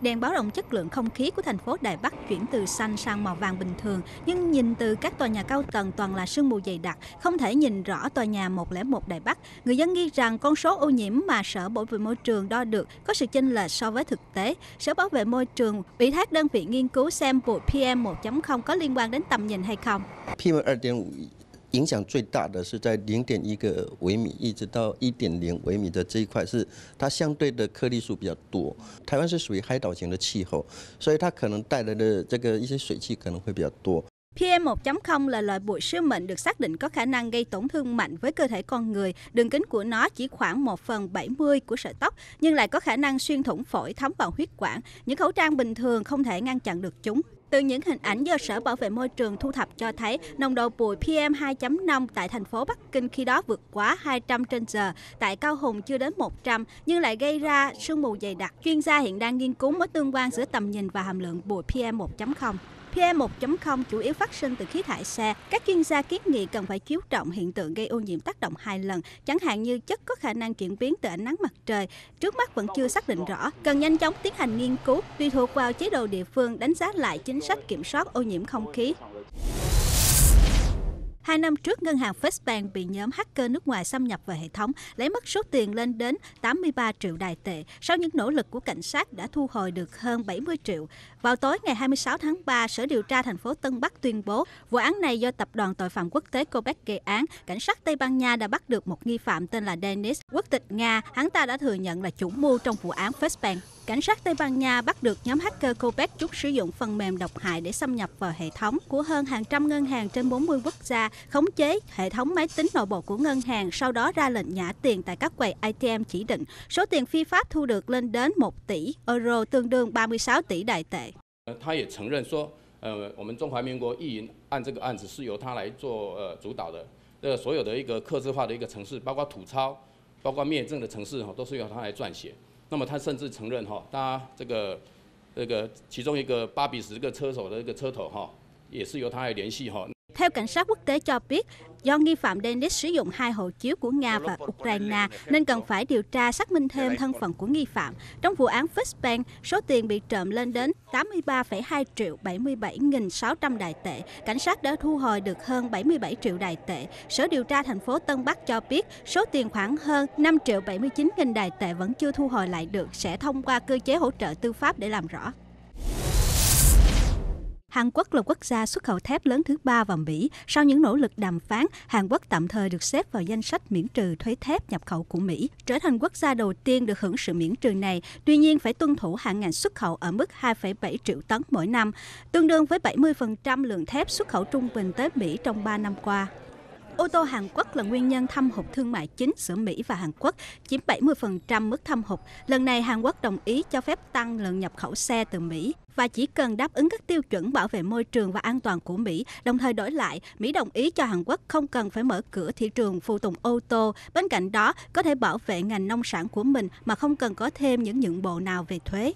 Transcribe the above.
Đèn báo động chất lượng không khí của thành phố Đài Bắc chuyển từ xanh sang màu vàng bình thường, nhưng nhìn từ các tòa nhà cao tầng toàn là sương mù dày đặc, không thể nhìn rõ tòa nhà 101 Đài Bắc. Người dân nghi rằng con số ô nhiễm mà Sở Bảo vệ Môi trường đo được có sự chênh lệch so với thực tế. Sở Bảo vệ Môi trường ủy thác đơn vị nghiên cứu xem bụi PM1.0 có liên quan đến tầm nhìn hay không. PM2.5 à, 影响最大的是在零点一个微米一直到一点零微米的这一块，是它相对的颗粒数比较多。台湾是属于海岛型的气候，所以它可能带来的这个一些水汽可能会比较多。PM1.0 là loại bụi siêu mịn được xác định có khả năng gây tổn thương mạnh với cơ thể con người. Đường kính của nó chỉ khoảng 1 phần 70 của sợi tóc, nhưng lại có khả năng xuyên thủng phổi, thấm vào huyết quản. Những khẩu trang bình thường không thể ngăn chặn được chúng. Từ những hình ảnh do Sở Bảo vệ Môi trường thu thập cho thấy, nồng độ bụi PM2.5 tại thành phố Bắc Kinh khi đó vượt quá 200 trên giờ, tại Cao Hùng chưa đến 100, nhưng lại gây ra sương mù dày đặc. Chuyên gia hiện đang nghiên cứu mối tương quan giữa tầm nhìn và hàm lượng bụi PM1.0. PM1.0 chủ yếu phát sinh từ khí thải xe. Các chuyên gia kiến nghị cần phải chú trọng hiện tượng gây ô nhiễm tác động hai lần, chẳng hạn như chất có khả năng chuyển biến từ ánh nắng mặt trời. Trước mắt vẫn chưa xác định rõ, cần nhanh chóng tiến hành nghiên cứu, tùy thuộc vào chế độ địa phương đánh giá lại chính sách kiểm soát ô nhiễm không khí. Hai năm trước, ngân hàng First bị nhóm hacker nước ngoài xâm nhập vào hệ thống, lấy mất số tiền lên đến 83 triệu đài tệ. Sau những nỗ lực của cảnh sát đã thu hồi được hơn 70 triệu. Vào tối ngày 26 tháng 3, Sở điều tra thành phố Tân Bắc tuyên bố vụ án này do tập đoàn tội phạm quốc tế Quebec gây án. Cảnh sát Tây Ban Nha đã bắt được một nghi phạm tên là Dennis, quốc tịch Nga. Hắn ta đã thừa nhận là chủ mưu trong vụ án First cảnh sát Tây Ban Nha bắt được nhóm hacker Quebec trúc sử dụng phần mềm độc hại để xâm nhập vào hệ thống của hơn hàng trăm ngân hàng trên 40 quốc gia, khống chế hệ thống máy tính nội bộ của ngân hàng, sau đó ra lệnh nhả tiền tại các quầy ATM chỉ định. Số tiền phi pháp thu được lên đến 1 tỷ euro, tương đương 36 tỷ đại tệ. Ờ, 那么他甚至承认，哈，他这个、这个其中一个八比十个车手的一个车头，哈，也是由他来联系，哈。Theo cảnh sát quốc tế cho biết, do nghi phạm Dennis sử dụng hai hộ chiếu của Nga và Ukraine nên cần phải điều tra xác minh thêm thân phận của nghi phạm. Trong vụ án Fishbank, số tiền bị trộm lên đến 83,2 triệu 77.600 đài tệ. Cảnh sát đã thu hồi được hơn 77 triệu đài tệ. Sở điều tra thành phố Tân Bắc cho biết số tiền khoảng hơn 5 triệu 79.000 đài tệ vẫn chưa thu hồi lại được sẽ thông qua cơ chế hỗ trợ tư pháp để làm rõ. Hàn Quốc là quốc gia xuất khẩu thép lớn thứ ba vào Mỹ. Sau những nỗ lực đàm phán, Hàn Quốc tạm thời được xếp vào danh sách miễn trừ thuế thép nhập khẩu của Mỹ, trở thành quốc gia đầu tiên được hưởng sự miễn trừ này. Tuy nhiên, phải tuân thủ hạn ngạch xuất khẩu ở mức 2,7 triệu tấn mỗi năm, tương đương với 70% lượng thép xuất khẩu trung bình tới Mỹ trong 3 năm qua. Ô tô Hàn Quốc là nguyên nhân thâm hụt thương mại chính giữa Mỹ và Hàn Quốc, chiếm 70% mức thâm hụt. Lần này, Hàn Quốc đồng ý cho phép tăng lượng nhập khẩu xe từ Mỹ và chỉ cần đáp ứng các tiêu chuẩn bảo vệ môi trường và an toàn của Mỹ. Đồng thời đổi lại, Mỹ đồng ý cho Hàn Quốc không cần phải mở cửa thị trường phụ tùng ô tô. Bên cạnh đó, có thể bảo vệ ngành nông sản của mình mà không cần có thêm những nhượng bộ nào về thuế.